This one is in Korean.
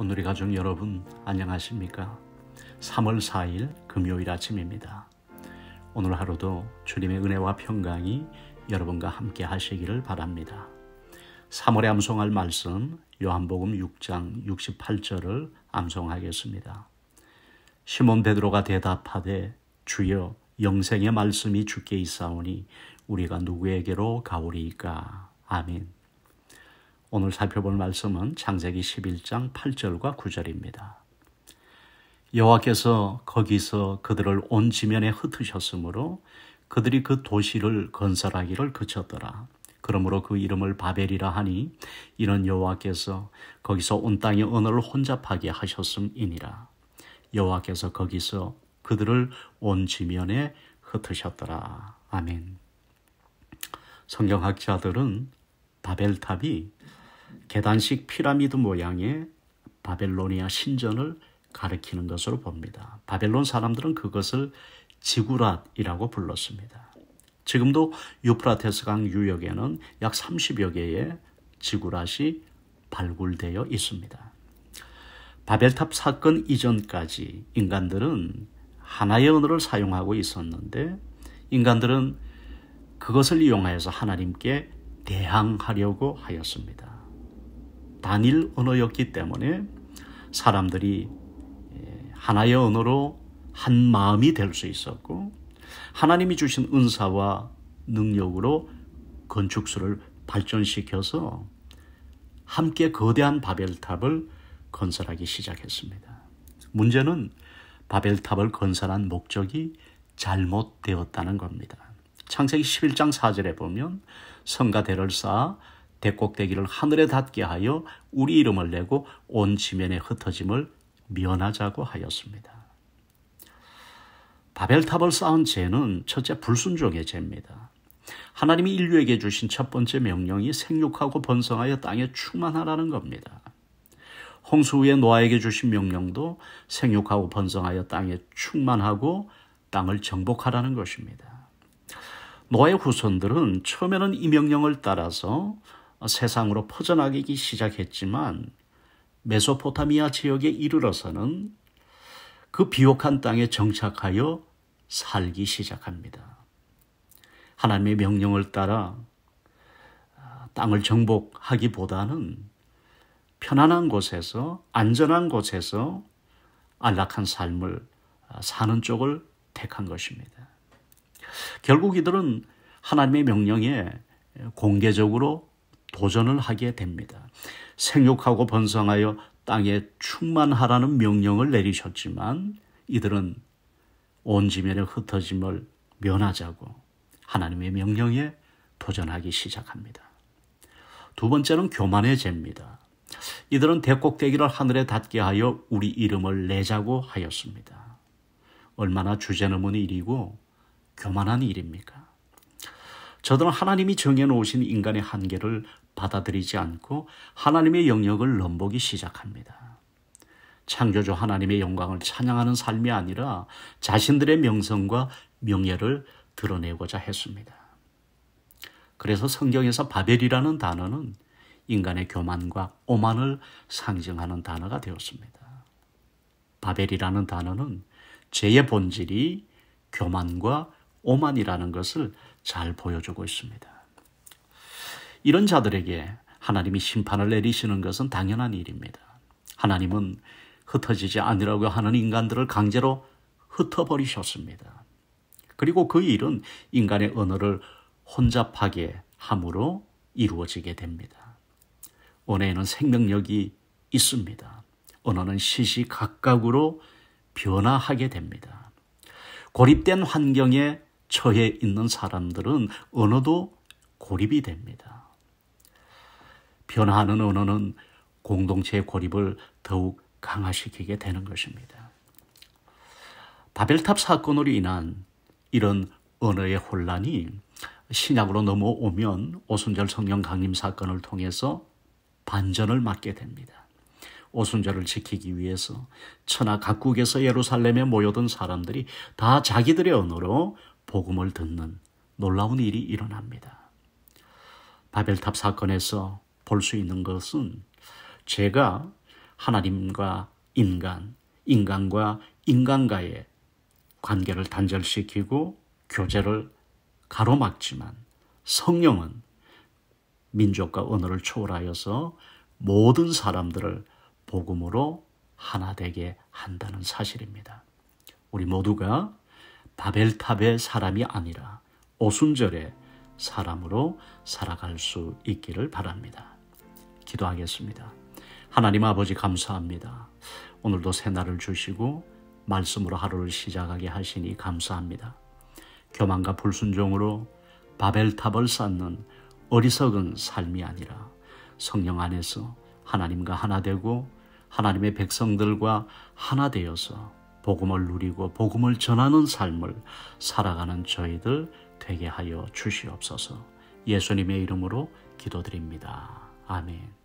오늘의 가족 여러분 안녕하십니까? 3월 4일 금요일 아침입니다. 오늘 하루도 주님의 은혜와 평강이 여러분과 함께 하시기를 바랍니다. 3월에 암송할 말씀 요한복음 6장 68절을 암송하겠습니다. 시몬 베드로가 대답하되 주여 영생의 말씀이 주께 있사오니 우리가 누구에게로 가오리이까 아멘. 오늘 살펴볼 말씀은 창세기 11장 8절과 9절입니다. 여호와께서 거기서 그들을 온 지면에 흩으셨으므로 그들이 그 도시를 건설하기를 그쳤더라. 그러므로 그 이름을 바벨이라 하니 이는 여호와께서 거기서 온 땅의 언어를 혼잡하게 하셨음이니라. 여호와께서 거기서 그들을 온 지면에 흩으셨더라. 아멘. 성경학자들은 바벨탑이 계단식 피라미드 모양의 바벨로니아 신전을 가리키는 것으로 봅니다. 바벨론 사람들은 그것을 지구랏이라고 불렀습니다. 지금도 유프라테스강 유역에는 약 30여 개의 지구랏이 발굴되어 있습니다. 바벨탑 사건 이전까지 인간들은 하나의 언어를 사용하고 있었는데 인간들은 그것을 이용해서 하나님께 대항하려고 하였습니다. 단일 언어였기 때문에 사람들이 예, 하나의 언어로 한 마음이 될 수 있었고 하나님이 주신 은사와 능력으로 건축수를 발전시켜서 함께 거대한 바벨탑을 건설하기 시작했습니다. 문제는 바벨탑을 건설한 목적이 잘못되었다는 겁니다. 창세기 11장 4절에 보면 성가대를 쌓아 대꼭대기를 하늘에 닿게 하여 우리 이름을 내고 온 지면에 흩어짐을 면하자고 하였습니다. 바벨탑을 쌓은 죄는 첫째 불순종의 죄입니다. 하나님이 인류에게 주신 첫 번째 명령이 생육하고 번성하여 땅에 충만하라는 겁니다. 홍수 후에 노아에게 주신 명령도 생육하고 번성하여 땅에 충만하고 땅을 정복하라는 것입니다. 노아의 후손들은 처음에는 이 명령을 따라서 어, 세상으로 퍼져나가기 시작했지만 메소포타미아 지역에 이르러서는 그 비옥한 땅에 정착하여 살기 시작합니다. 하나님의 명령을 따라 아, 땅을 정복하기보다는 편안한 곳에서 안전한 곳에서 안락한 삶을 아, 사는 쪽을 택한 것입니다. 결국 이들은 하나님의 명령에 공개적으로 도전을 하게 됩니다. 생육하고 번성하여 땅에 충만하라는 명령을 내리셨지만 이들은 온 지면에 흩어짐을 면하자고 하나님의 명령에 도전하기 시작합니다. 두 번째는 교만의 죄입니다. 이들은 대꼭대기를 하늘에 닿게 하여 우리 이름을 내자고 하였습니다. 얼마나 주제넘은 일이고 교만한 일입니까? 저들은 하나님이 정해놓으신 인간의 한계를 받아들이지 않고 하나님의 영역을 넘보기 시작합니다. 창조주 하나님의 영광을 찬양하는 삶이 아니라 자신들의 명성과 명예를 드러내고자 했습니다. 그래서 성경에서 바벨이라는 단어는 인간의 교만과 오만을 상징하는 단어가 되었습니다. 바벨이라는 단어는 죄의 본질이 교만과 오만이라는 것을 잘 보여주고 있습니다. 이런 자들에게 하나님이 심판을 내리시는 것은 당연한 일입니다. 하나님은 흩어지지 않으라고 하는 인간들을 강제로 흩어버리셨습니다. 그리고 그 일은 인간의 언어를 혼잡하게 함으로 이루어지게 됩니다. 언어에는 생명력이 있습니다. 언어는 시시각각으로 변화하게 됩니다. 고립된 환경에 처해 있는 사람들은 언어도 고립이 됩니다. 변화하는 언어는 공동체의 고립을 더욱 강화시키게 되는 것입니다. 바벨탑 사건으로 인한 이런 언어의 혼란이 신약으로 넘어오면 오순절 성령 강림 사건을 통해서 반전을 맞게 됩니다. 오순절을 지키기 위해서 천하 각국에서 예루살렘에 모여든 사람들이 다 자기들의 언어로 복음을 듣는 놀라운 일이 일어납니다. 바벨탑 사건에서 볼 수 있는 것은 제가 하나님과 인간, 인간과 인간과의 관계를 단절시키고 교제를 가로막지만 성령은 민족과 언어를 초월하여서 모든 사람들을 복음으로 하나 되게 한다는 사실입니다. 우리 모두가 바벨탑의 사람이 아니라 오순절의 사람으로 살아갈 수 있기를 바랍니다. 기도하겠습니다. 하나님 아버지 감사합니다. 오늘도 새날을 주시고 말씀으로 하루를 시작하게 하시니 감사합니다. 교만과 불순종으로 바벨탑을 쌓는 어리석은 삶이 아니라 성령 안에서 하나님과 하나 되고 하나님의 백성들과 하나 되어서 복음을 누리고 복음을 전하는 삶을 살아가는 저희들 되게 하여 주시옵소서. 예수님의 이름으로 기도드립니다. 아멘.